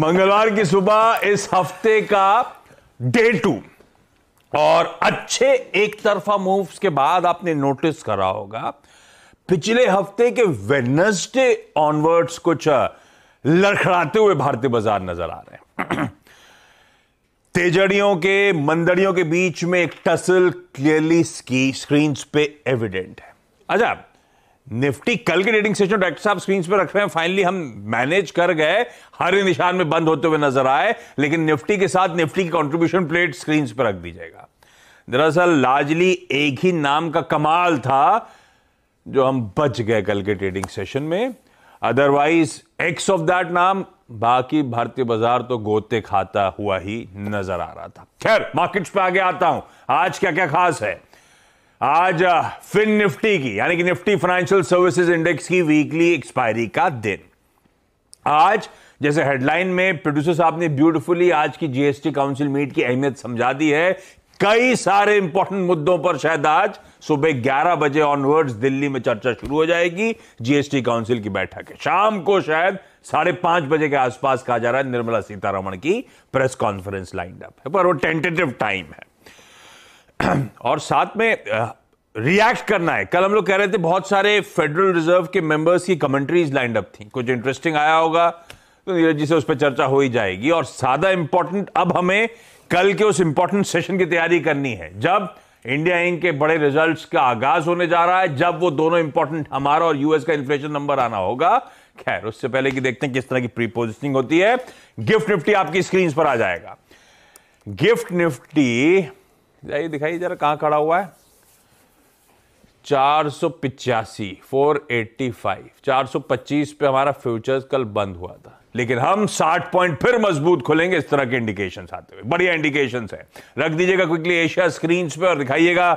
मंगलवार की सुबह इस हफ्ते का डे टू और अच्छे एक तरफा मूव्स के बाद आपने नोटिस करा होगा पिछले हफ्ते के वेनसडे ऑनवर्ड्स कुछ लड़खड़ाते हुए भारतीय बाजार नजर आ रहे हैं तेजड़ियों के मंदड़ियों के बीच में एक टसल क्लियरली स्क्रीन पे एविडेंट है अच्छा निफ्टी कल के ट्रेडिंग सेशन डॉक्टर साहब स्क्रीन पर रख रहे हैं फाइनली हम मैनेज कर गए हर निशान में बंद होते हुए नजर आए लेकिन निफ्टी के साथ निफ्टी की कॉन्ट्रीब्यूशन प्लेट स्क्रीन पर रख दीजिएगा दरअसल लाजली एक ही नाम का कमाल था जो हम बच गए कल के ट्रेडिंग सेशन में अदरवाइज एक्स ऑफ दैट नाम बाकी भारतीय बाजार तो गोते खाता हुआ ही नजर आ रहा था खैर मार्केट्स पे आगे आता हूं आज क्या क्या खास है आज फिन निफ्टी की यानी कि निफ्टी फाइनेंशियल सर्विसेज इंडेक्स की वीकली एक्सपायरी का दिन आज जैसे हेडलाइन में प्रोड्यूसर साहब ने ब्यूटीफुली आज की जीएसटी काउंसिल मीट की अहमियत समझा दी है कई सारे इंपॉर्टेंट मुद्दों पर शायद आज सुबह 11 बजे ऑनवर्ड्स दिल्ली में चर्चा शुरू हो जाएगी जीएसटी काउंसिल की बैठक है शाम को शायद साढ़े पांच बजे के आसपास कहा जा रहा है निर्मला सीतारमण की प्रेस कॉन्फ्रेंस लाइन अप है पर वो टेंटेटिव टाइम है और साथ में रिएक्ट करना है कल हम लोग कह रहे थे बहुत सारे फेडरल रिजर्व के मेंबर्स की कमेंट्रीज लाइंड अप थी कुछ इंटरेस्टिंग आया होगा तो नीरज जी से उस पर चर्चा हो ही जाएगी और ज्यादा इंपॉर्टेंट अब हमें कल के उस इंपॉर्टेंट सेशन की तैयारी करनी है जब इंडिया इंक के बड़े रिजल्ट्स का आगाज होने जा रहा है जब वो दोनों इंपॉर्टेंट हमारा और यूएस का इन्फ्लेशन नंबर आना होगा खैर उससे पहले कि देखते हैं किस तरह की प्रीपोजिशनिंग होती है गिफ्ट निफ्टी आपकी स्क्रीन पर आ जाएगा गिफ्ट निफ्टी जाइए दिखाइए जरा कहाँ खड़ा हुआ है चार सौ पिचासी फोर एट्टी फाइव चार सौ पच्चीस पे हमारा फ्यूचर्स कल बंद हुआ था लेकिन हम साठ पॉइंट फिर मजबूत खोलेंगे इस तरह के इंडिकेशन आते हुए बढ़िया इंडिकेशन है रख दीजिएगा क्विकली एशिया स्क्रीन पे और दिखाइएगा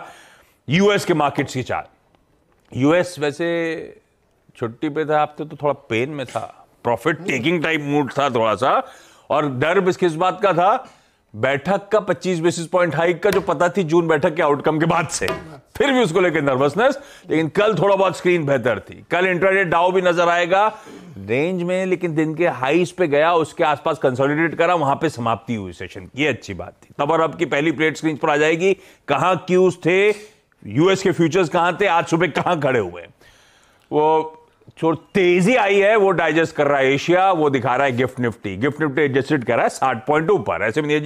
यूएस के मार्केट्स की चार्ट यूएस वैसे छुट्टी पे था आपने तो, तो थोड़ा पेन में था प्रॉफिट टेकिंग टाइप मूड था थोड़ा सा और डर किस बात का था बैठक का 25 बेसिस पॉइंट हाइक का जो पता थी जून बैठक के आउटकम के बाद से फिर भी उसको लेकर नर्वसनेस लेकिन कल थोड़ा बहुत स्क्रीन बेहतर थी कल इंटरनेट डाउ भी नजर आएगा रेंज में लेकिन दिन के हाइस पे गया उसके आसपास कंसोलिडेट करा वहां पे समाप्ति हुई सेशन की अच्छी बात थी तब और अब की पहली प्लेट स्क्रीन पर आ जाएगी कहां क्यूज थे यूएस के फ्यूचर्स कहां थे आज सुबह कहां खड़े हुए वो जो तेजी आई है वो डाइजेस्ट कर रहा है एशिया वो दिखा रहा है gift Nifty gift Nifty adjusted कर रहा है साठ पॉइंट ऊपर ऐसे में